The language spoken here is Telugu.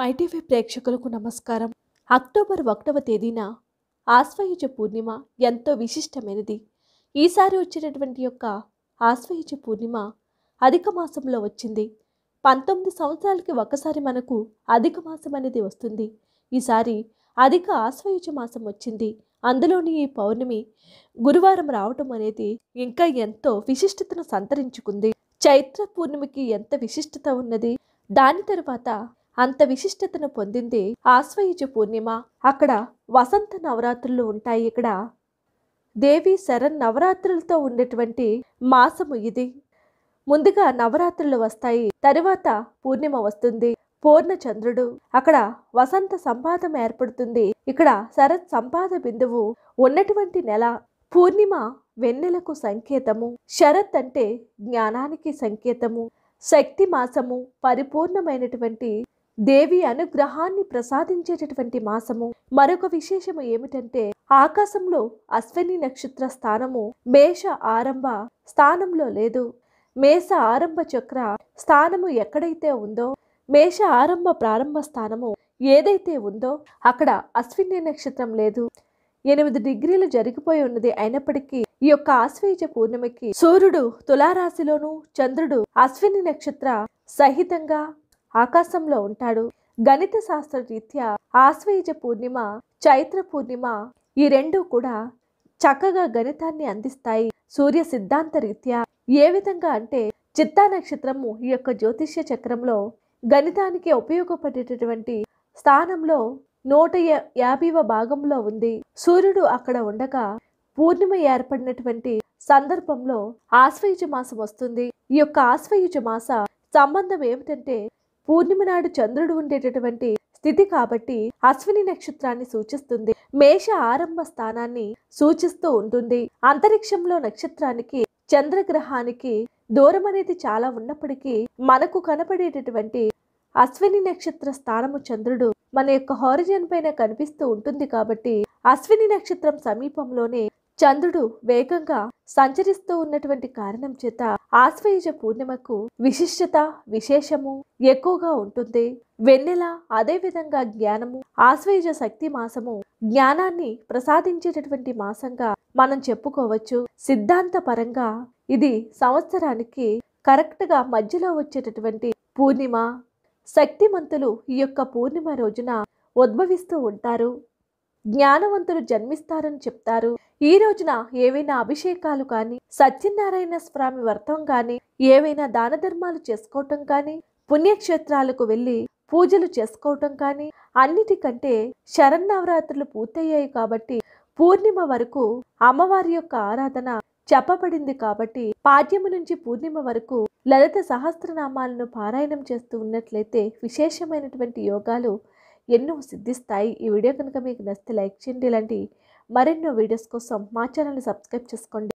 మైటీవీ ప్రేక్షకులకు నమస్కారం అక్టోబర్ ఒకటవ తేదీన ఆశ్వయుజ పూర్ణిమ ఎంతో విశిష్టమైనది ఈసారి వచ్చినటువంటి యొక్క ఆశ్వయుజ పూర్ణిమ అధిక మాసంలో వచ్చింది పంతొమ్మిది సంవత్సరాలకి ఒకసారి మనకు అధిక మాసం అనేది వస్తుంది ఈసారి అధిక ఆశ్వయుజ మాసం వచ్చింది అందులోని ఈ పౌర్ణమి గురువారం రావటం అనేది ఇంకా ఎంతో విశిష్టతను సంతరించుకుంది చైత్ర పూర్ణిమకి ఎంత విశిష్టత ఉన్నది దాని తరువాత అంత విశిష్టతను పొందింది ఆశ్వయుజ పూర్ణిమ అక్కడ వసంత నవరాత్రులు ఉంటాయి ఇక్కడ దేవి శరణ్ నవరాత్రులతో ఉండేటువంటి మాసము ఇది ముందుగా నవరాత్రులు వస్తాయి తరువాత పూర్ణిమ వస్తుంది పూర్ణచంద్రుడు అక్కడ వసంత సంపాదం ఏర్పడుతుంది ఇక్కడ శరత్ సంపాద బిందువు ఉన్నటువంటి నెల పూర్ణిమ వెన్నెలకు సంకేతము శరత్ అంటే జ్ఞానానికి సంకేతము శక్తి మాసము పరిపూర్ణమైనటువంటి దేవి అనుగ్రహాన్ని ప్రసాదించేటటువంటి మాసము మరొక విశేషము ఏమిటంటే ఆకాశంలో అశ్విని నక్షత్ర స్థానము మేష ఆరంభ స్థానంలో లేదు మేష ఆరంభ చక్ర స్థానము ఎక్కడైతే ఉందో మేష ఆరంభ ప్రారంభ స్థానము ఏదైతే ఉందో అక్కడ అశ్విని నక్షత్రం లేదు ఎనిమిది డిగ్రీలు జరిగిపోయి ఉన్నది అయినప్పటికీ ఈ యొక్క ఆశ్వేజ పూర్ణిమకి సూర్యుడు తులారాశిలోను చంద్రుడు అశ్విని నక్షత్ర సహితంగా ఆకాశంలో ఉంటాడు గణిత శాస్త్ర రీత్యా ఆశ్వయుజ పూర్ణిమ చైత్ర పూర్ణిమ ఈ రెండు కూడా చక్కగా గణితాన్ని అందిస్తాయి సూర్య సిద్ధాంత రీత్యా ఏ విధంగా అంటే చిత్తా నక్షత్రము ఈ యొక్క జ్యోతిష్య చక్రంలో గణితానికి ఉపయోగపడేటటువంటి స్థానంలో నూట యాభైవ భాగంలో ఉంది సూర్యుడు అక్కడ ఉండగా పూర్ణిమ ఏర్పడినటువంటి సందర్భంలో ఆశ్వయుజ మాసం వస్తుంది ఈ యొక్క ఆశ్వయుజ మాస సంబంధం ఏమిటంటే పూర్ణిమ నాడు చంద్రుడు ఉండేటటువంటి స్థితి కాబట్టి అశ్విని నక్షత్రాన్ని సూచిస్తుంది మేష ఆరంభ స్థానాన్ని సూచిస్తూ ఉంటుంది అంతరిక్షంలో నక్షత్రానికి చంద్రగ్రహానికి దూరం అనేది చాలా ఉన్నప్పటికీ మనకు కనపడేటటువంటి అశ్విని నక్షత్ర స్థానము చంద్రుడు మన యొక్క హోరిజన్ పైన కనిపిస్తూ ఉంటుంది కాబట్టి అశ్విని నక్షత్రం సమీపంలోనే చంద్రుడు వేగంగా సంచరిస్తూ ఉన్నటువంటి కారణం చేత ఆశ్వయుజ పూర్ణిమకు విశిష్టత విశేషము ఎక్కువగా ఉంటుంది వెన్నెల అదేవిధంగా జ్ఞానము ఆశ్వయుజ శక్తి మాసము జ్ఞానాన్ని ప్రసాదించేటటువంటి మాసంగా మనం చెప్పుకోవచ్చు సిద్ధాంత పరంగా ఇది సంవత్సరానికి కరెక్ట్గా మధ్యలో వచ్చేటటువంటి పూర్ణిమ శక్తిమంతులు ఈ యొక్క పూర్ణిమ రోజున ఉద్భవిస్తూ ఉంటారు జ్ఞానవంతులు జన్మిస్తారని చెప్తారు ఈ రోజున ఏవైనా అభిషేకాలు కానీ సత్యనారాయణ స్వామి వ్రతం కానీ ఏవైనా దాన ధర్మాలు చేసుకోవటం కానీ పుణ్యక్షేత్రాలకు వెళ్ళి పూజలు చేసుకోవటం కానీ అన్నిటికంటే శరన్నవరాత్రులు పూర్తయ్యాయి కాబట్టి పూర్ణిమ వరకు అమ్మవారి యొక్క ఆరాధన చెప్పబడింది కాబట్టి పాడ్యము నుంచి పూర్ణిమ వరకు లలిత సహస్రనామాలను పారాయణం చేస్తూ ఉన్నట్లయితే విశేషమైనటువంటి యోగాలు ఎన్నో సిద్ధిస్తాయి ఈ వీడియో కనుక మీకు నచ్చితే లైక్ చేయండి ఇలాంటి మరెన్నో వీడియోస్ కోసం మా ఛానల్ని సబ్స్క్రైబ్ చేసుకోండి